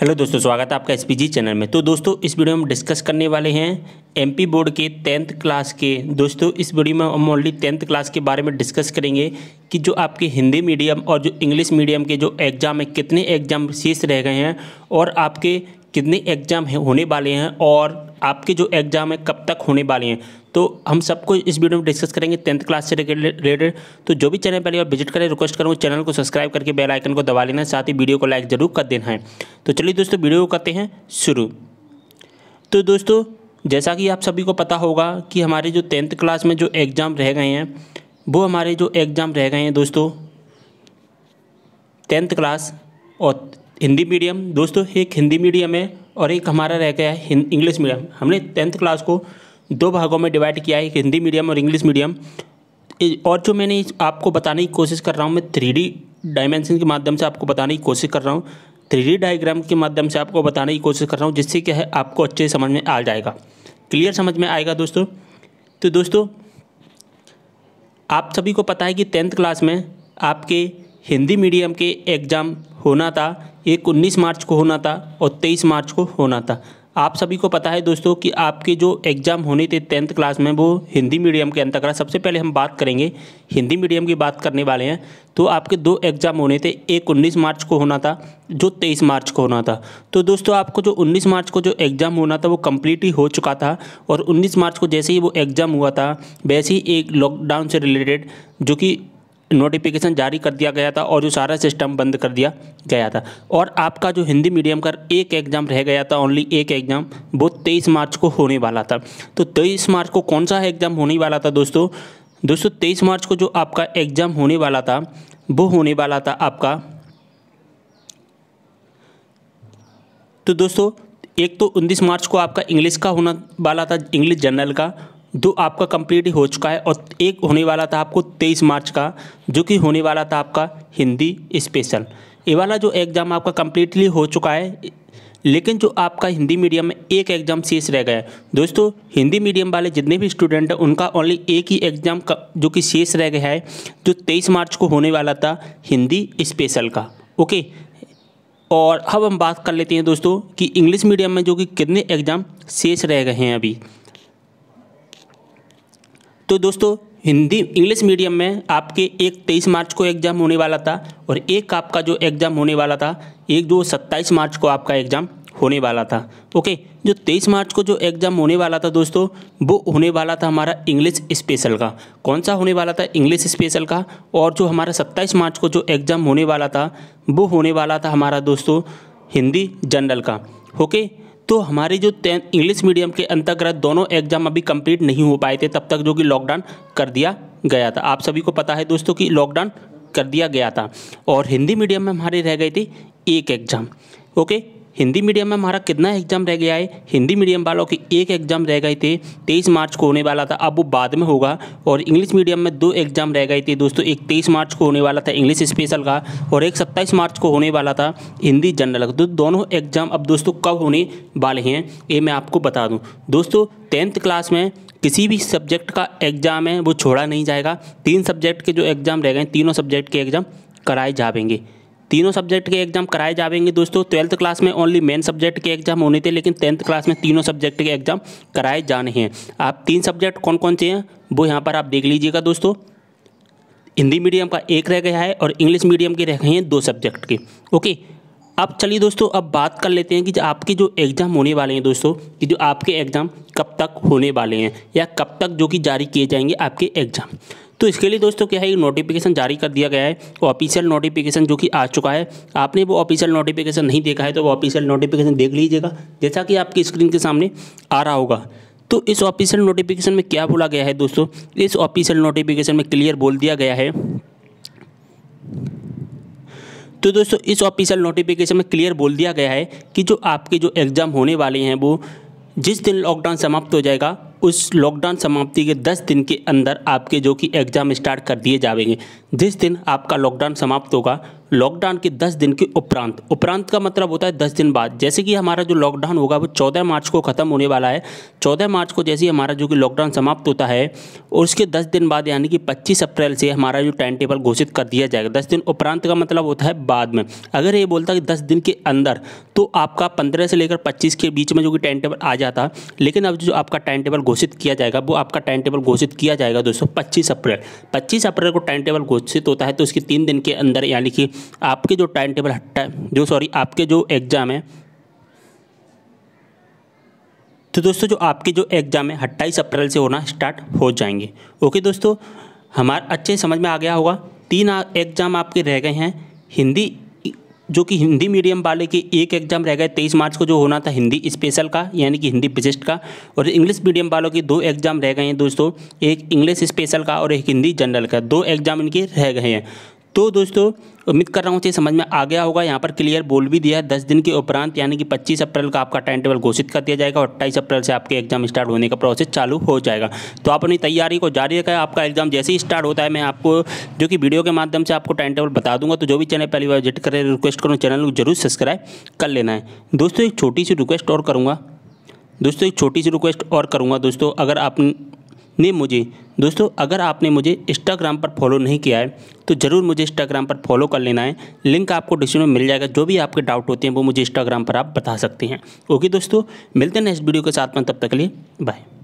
hello दोस्तों स्वागत है आपका एस चैनल में तो दोस्तों इस वीडियो में डिस्कस करने वाले हैं एमपी बोर्ड के टेंथ क्लास के दोस्तों इस वीडियो में हम ओनली टेंथ क्लास के बारे में डिस्कस करेंगे कि जो आपके हिंदी मीडियम और जो इंग्लिश मीडियम के जो एग्ज़ाम है कितने एग्ज़ाम शेष रह गए हैं और आपके कितने एग्ज़ाम होने वाले हैं और आपके जो एग्ज़ाम है कब तक होने वाले हैं तो हम सबको इस वीडियो में डिस्कस करेंगे टेंथ क्लास से रिलेटेड तो जो भी चैनल पहली बार विजिट करें रिक्वेस्ट करूँ चैनल को सब्सक्राइब करके बेल आइकन को दबा लेना साथ ही वीडियो को लाइक ज़रूर कर देना है तो चलिए दोस्तों वीडियो को करते हैं शुरू तो दोस्तों जैसा कि आप सभी को पता होगा कि हमारे जो टेंथ क्लास में जो एग्ज़ाम रह गए हैं वो हमारे जो एग्ज़ाम रह गए हैं दोस्तों टेंथ क्लास और हिंदी मीडियम दोस्तों एक हिंदी मीडियम है और एक हमारा रह गया है इंग्लिश मीडियम हमने टेंथ क्लास को दो भागों में डिवाइड किया है हिंदी मीडियम और इंग्लिश मीडियम और जो मैंने आपको बताने की कोशिश कर रहा हूँ मैं थ्री डायमेंशन के माध्यम से आपको बताने की कोशिश कर रहा हूँ थ्री डायग्राम के माध्यम से आपको बताने की कोशिश कर रहा हूँ जिससे क्या है आपको अच्छे से समझ में आ जाएगा क्लियर समझ में आएगा दोस्तों तो दोस्तों आप सभी को पता है कि टेंथ क्लास में आपके हिंदी मीडियम के एग्ज़ाम होना था एक उन्नीस मार्च को होना था और तेईस मार्च को होना था आप सभी को पता है दोस्तों कि आपके जो एग्ज़ाम होने थे टेंथ क्लास में वो हिंदी मीडियम के अंतर्गत सबसे पहले हम बात करेंगे हिंदी मीडियम की बात करने वाले हैं तो आपके दो एग्ज़ाम होने थे एक 19 मार्च को होना था जो 23 मार्च को होना था तो दोस्तों आपको जो 19 मार्च को जो एग्ज़ाम होना था वो कम्प्लीट ही हो चुका था और 19 मार्च को जैसे ही वो एग्ज़ाम हुआ था वैसे ही एक लॉकडाउन से रिलेटेड जो कि नोटिफिकेशन जारी कर दिया गया था और जो सारा सिस्टम बंद कर दिया गया था और आपका जो हिंदी मीडियम का एक एग्ज़ाम रह गया था ओनली एक एग्ज़ाम वो तेईस मार्च को होने वाला था तो तेईस मार्च को कौन सा एग्ज़ाम होने वाला था दोस्तों दोस्तों तेईस मार्च को जो आपका एग्ज़ाम होने वाला था वो होने वाला था आपका तो दोस्तों एक तो उनतीस मार्च को आपका इंग्लिश का होना वाला था इंग्लिश जनरल का जो आपका कंप्लीट हो चुका है और एक होने वाला था आपको तेईस मार्च का जो कि होने वाला था आपका हिंदी स्पेशल ये वाला जो एग्ज़ाम आपका कम्प्लीटली हो चुका है लेकिन जो आपका हिंदी मीडियम में एक एग्ज़ाम शेष रह गया है दोस्तों हिंदी मीडियम वाले जितने भी स्टूडेंट हैं उनका ओनली एक ही एग्ज़ाम जो कि शेष रह गया है जो तेईस मार्च को होने वाला था हिंदी स्पेशल का ओके और अब हम बात कर लेते हैं दोस्तों कि इंग्लिश मीडियम में जो कि कितने एग्ज़ाम शेष रह गए हैं अभी तो दोस्तों हिंदी इंग्लिश मीडियम में आपके एक तेईस मार्च को एग्ज़ाम होने वाला था और एक आपका जो एग्ज़ाम होने वाला था एक जो सत्ताईस मार्च को आपका एग्ज़ाम होने वाला था ओके जो तेईस मार्च को जो एग्ज़ाम होने वाला था दोस्तों वो होने वाला था हमारा इंग्लिश स्पेशल का कौन सा होने वाला था इंग्लिश स्पेशल का और जो हमारा सत्ताईस मार्च को जो एग्ज़ाम होने वाला था वो होने वाला था हमारा दोस्तों हिंदी जनरल का ओके तो हमारे जो इंग्लिश मीडियम के अंतर्गत दोनों एग्जाम अभी कंप्लीट नहीं हो पाए थे तब तक जो कि लॉकडाउन कर दिया गया था आप सभी को पता है दोस्तों कि लॉकडाउन कर दिया गया था और हिंदी मीडियम में हमारे रह गई थी एक एग्ज़ाम ओके हिंदी मीडियम में हमारा कितना एग्जाम रह गया है हिंदी मीडियम वालों की एक एग्जाम रह गए थे तेईस मार्च को होने वाला था अब वो बाद में होगा और इंग्लिश मीडियम में दो एग्जाम रह गए थे दोस्तों एक तेईस मार्च को होने वाला था इंग्लिश स्पेशल का और एक सत्ताईस मार्च को होने वाला था हिंदी जनरल तो दोनों एग्जाम अब दोस्तों कब होने वाले हैं ये मैं आपको बता दूँ दोस्तों टेंथ क्लास में किसी भी सब्जेक्ट का एग्ज़ाम है वो छोड़ा नहीं जाएगा तीन सब्जेक्ट के जो एग्ज़ाम रह गए तीनों सब्जेक्ट के एग्ज़ाम कराए जावेंगे तीनों सब्जेक्ट के एग्जाम कराए जाएंगे दोस्तों ट्वेल्थ क्लास में ओनली मेन सब्जेक्ट के एग्जाम होने थे लेकिन टेंथ क्लास में तीनों सब्जेक्ट के एग्जाम कराए जाने हैं आप तीन सब्जेक्ट कौन कौन से हैं वो यहाँ पर आप देख लीजिएगा दोस्तों हिंदी मीडियम का एक रह गया है और इंग्लिश मीडियम के रह गए हैं दो सब्जेक्ट के ओके अब चलिए दोस्तों अब बात कर लेते हैं कि जो आपके जो एग्ज़ाम होने वाले हैं दोस्तों कि जो आपके एग्ज़ाम कब तक होने वाले हैं या कब तक जो कि जारी किए जाएंगे आपके एग्ज़ाम तो इसके लिए दोस्तों क्या है नोटिफिकेशन जारी कर दिया गया है ऑफिशियल नोटिफिकेशन जो कि आ चुका है आपने वो ऑफिशियल नोटिफिकेशन नहीं देखा है तो वो ऑफिशियल नोटिफिकेशन देख लीजिएगा जैसा कि आपकी स्क्रीन के सामने आ रहा होगा तो इस ऑफिशियल नोटिफिकेशन में क्या बोला गया है दोस्तों इस ऑफिशियल नोटिफिकेशन में क्लियर बोल दिया गया है तो दोस्तों इस ऑफिशियल नोटिफिकेशन में क्लियर बोल दिया गया है कि जो आपके जो एग्ज़ाम होने वाले हैं वो जिस दिन लॉकडाउन समाप्त हो जाएगा उस लॉकडाउन समाप्ति के 10 दिन के अंदर आपके जो कि एग्ज़ाम स्टार्ट कर दिए जाएंगे जिस दिन आपका लॉकडाउन समाप्त होगा लॉकडाउन के 10 दिन के उपरांत उपरांत का मतलब होता है 10 दिन बाद जैसे कि हमारा जो लॉकडाउन होगा वो 14 मार्च को ख़त्म होने वाला है 14 मार्च को जैसे ही हमारा जो कि लॉकडाउन समाप्त होता है और उसके 10 दिन बाद यानी कि 25 अप्रैल से हमारा जो टाइम टेबल घोषित कर दिया जाएगा दस दिन उपरांत का मतलब होता है बाद में अगर ये बोलता है कि दस दिन के अंदर तो आपका पंद्रह से लेकर पच्चीस के बीच में जो कि टाइम टेबल आ जाता लेकिन अब जो आपका टाइम टेबल घोषित किया जाएगा वो आपका टाइम टेबल घोषित किया जाएगा दोस्तों पच्चीस अप्रैल पच्चीस अप्रैल को टाइम टेबल घोषित होता है तो उसके तीन दिन के अंदर यानी कि आपके जो टाइम टेबल हट्टा है जो सॉरी आपके जो एग्ज़ाम है तो दोस्तों जो आपके जो एग्ज़ाम है अट्ठाईस अप्रैल से होना स्टार्ट हो जाएंगे ओके दोस्तों हमारे अच्छे समझ में आ गया होगा तीन एग्ज़ाम आपके रह गए हैं हिंदी जो कि हिंदी मीडियम वाले के एक एग्ज़ाम रह गए तेईस मार्च को जो होना था हिंदी स्पेशल का यानी कि हिंदी विशिष्ट का और इंग्लिश मीडियम वालों के दो एग्ज़ाम रह गए हैं दोस्तों एक इंग्लिश स्पेशल का और एक हिंदी जनरल का दो एग्ज़ाम इनके रह गए हैं तो दोस्तों उम्मीद कर रहा हूँ चीज़ समझ में आ गया होगा यहाँ पर क्लियर बोल भी दिया है दस दिन के उपरांत यानी कि 25 अप्रैल का आपका टाइम टेबल घोषित कर दिया जाएगा और अट्ठाईस अप्रैल से आपके एग्जाम स्टार्ट होने का प्रोसेस चालू हो जाएगा तो आप अपनी तैयारी को जारी रखें आपका एग्जाम जैसे ही स्टार्ट होता है मैं आपको जो कि वीडियो के माध्यम से आपको टाइम टेबल बता दूंगा तो जो भी चैनल पहली बार विजिट करें रिक्वेस्ट करूँ चैनल को जरूर सब्सक्राइब कर लेना है दोस्तों एक छोटी सी रिक्वेस्ट और करूँगा दोस्तों एक छोटी सी रिक्वेस्ट और करूँगा दोस्तों अगर आप ने मुझे दोस्तों अगर आपने मुझे इंस्टाग्राम पर फॉलो नहीं किया है तो ज़रूर मुझे इंस्टाग्राम पर फॉलो कर लेना है लिंक आपको डिस्क्रिप्शन में मिल जाएगा जो भी आपके डाउट होते हैं वो मुझे इंस्टाग्राम पर आप बता सकते हैं ओके दोस्तों मिलते हैं नेक्स्ट वीडियो के साथ में तब तक के लिए बाय